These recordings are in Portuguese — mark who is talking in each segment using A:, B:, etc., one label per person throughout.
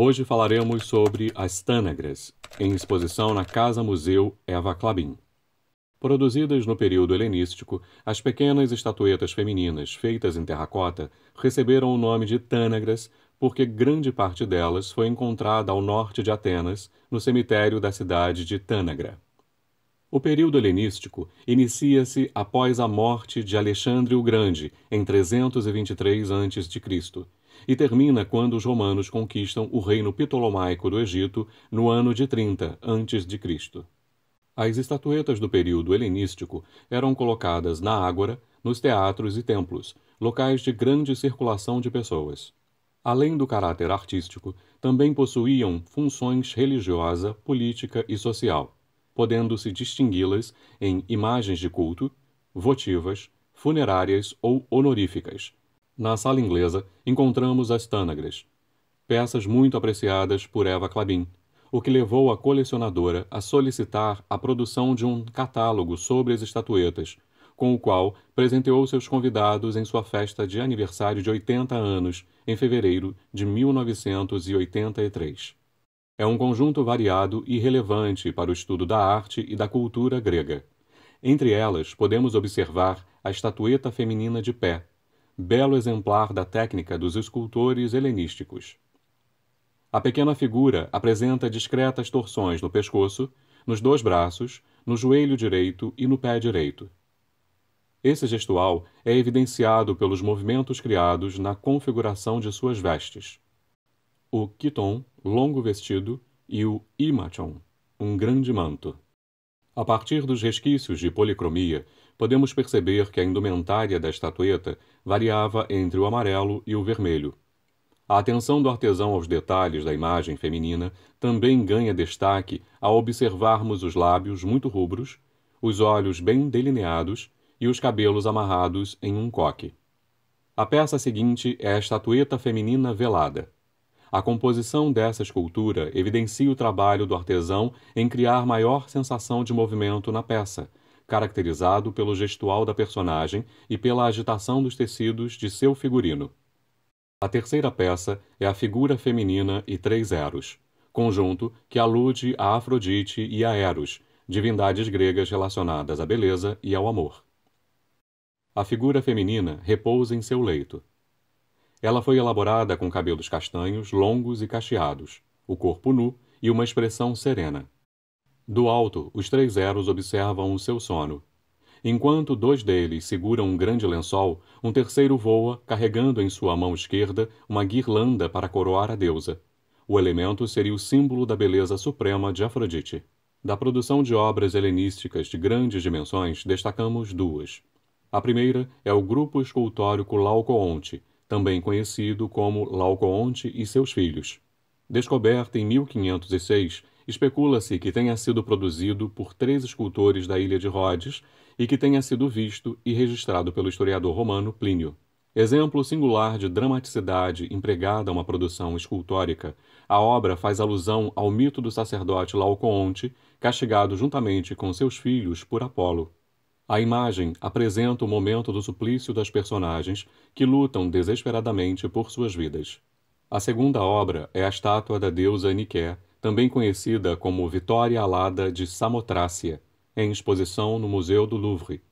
A: Hoje falaremos sobre as tânagras, em exposição na Casa Museu Eva Klabin. Produzidas no período helenístico, as pequenas estatuetas femininas feitas em terracota receberam o nome de tânagras porque grande parte delas foi encontrada ao norte de Atenas, no cemitério da cidade de Tânagra. O período helenístico inicia-se após a morte de Alexandre o Grande, em 323 a.C., e termina quando os romanos conquistam o reino ptolomaico do Egito no ano de 30 a.C. As estatuetas do período helenístico eram colocadas na ágora, nos teatros e templos, locais de grande circulação de pessoas. Além do caráter artístico, também possuíam funções religiosa, política e social, podendo-se distingui-las em imagens de culto, votivas, funerárias ou honoríficas, na sala inglesa, encontramos as tânagras, peças muito apreciadas por Eva Clabin, o que levou a colecionadora a solicitar a produção de um catálogo sobre as estatuetas, com o qual presenteou seus convidados em sua festa de aniversário de 80 anos, em fevereiro de 1983. É um conjunto variado e relevante para o estudo da arte e da cultura grega. Entre elas, podemos observar a estatueta feminina de pé, belo exemplar da técnica dos escultores helenísticos. A pequena figura apresenta discretas torções no pescoço, nos dois braços, no joelho direito e no pé direito. Esse gestual é evidenciado pelos movimentos criados na configuração de suas vestes. O kiton, longo vestido, e o imachon, um grande manto. A partir dos resquícios de policromia, podemos perceber que a indumentária da estatueta variava entre o amarelo e o vermelho. A atenção do artesão aos detalhes da imagem feminina também ganha destaque ao observarmos os lábios muito rubros, os olhos bem delineados e os cabelos amarrados em um coque. A peça seguinte é a estatueta feminina velada. A composição dessa escultura evidencia o trabalho do artesão em criar maior sensação de movimento na peça, caracterizado pelo gestual da personagem e pela agitação dos tecidos de seu figurino. A terceira peça é a figura feminina e três eros, conjunto que alude a Afrodite e a Eros, divindades gregas relacionadas à beleza e ao amor. A figura feminina repousa em seu leito. Ela foi elaborada com cabelos castanhos, longos e cacheados, o corpo nu e uma expressão serena. Do alto, os três Eros observam o seu sono. Enquanto dois deles seguram um grande lençol, um terceiro voa, carregando em sua mão esquerda uma guirlanda para coroar a deusa. O elemento seria o símbolo da beleza suprema de Afrodite. Da produção de obras helenísticas de grandes dimensões, destacamos duas. A primeira é o grupo escultórico Laocoonte, também conhecido como Laocoonte e seus filhos. Descoberta em 1506, Especula-se que tenha sido produzido por três escultores da ilha de Rhodes e que tenha sido visto e registrado pelo historiador romano Plínio. Exemplo singular de dramaticidade empregada a uma produção escultórica, a obra faz alusão ao mito do sacerdote Laocoonte, castigado juntamente com seus filhos por Apolo. A imagem apresenta o momento do suplício das personagens que lutam desesperadamente por suas vidas. A segunda obra é a estátua da deusa Niké, também conhecida como Vitória Alada de Samotrácia, em exposição no Museu do Louvre.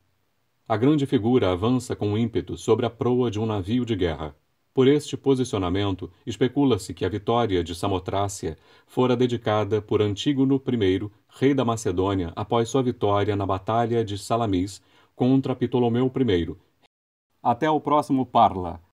A: A grande figura avança com ímpeto sobre a proa de um navio de guerra. Por este posicionamento, especula-se que a vitória de Samotrácia fora dedicada por Antígono I, rei da Macedônia, após sua vitória na Batalha de Salamis contra Ptolomeu I. Até o próximo Parla!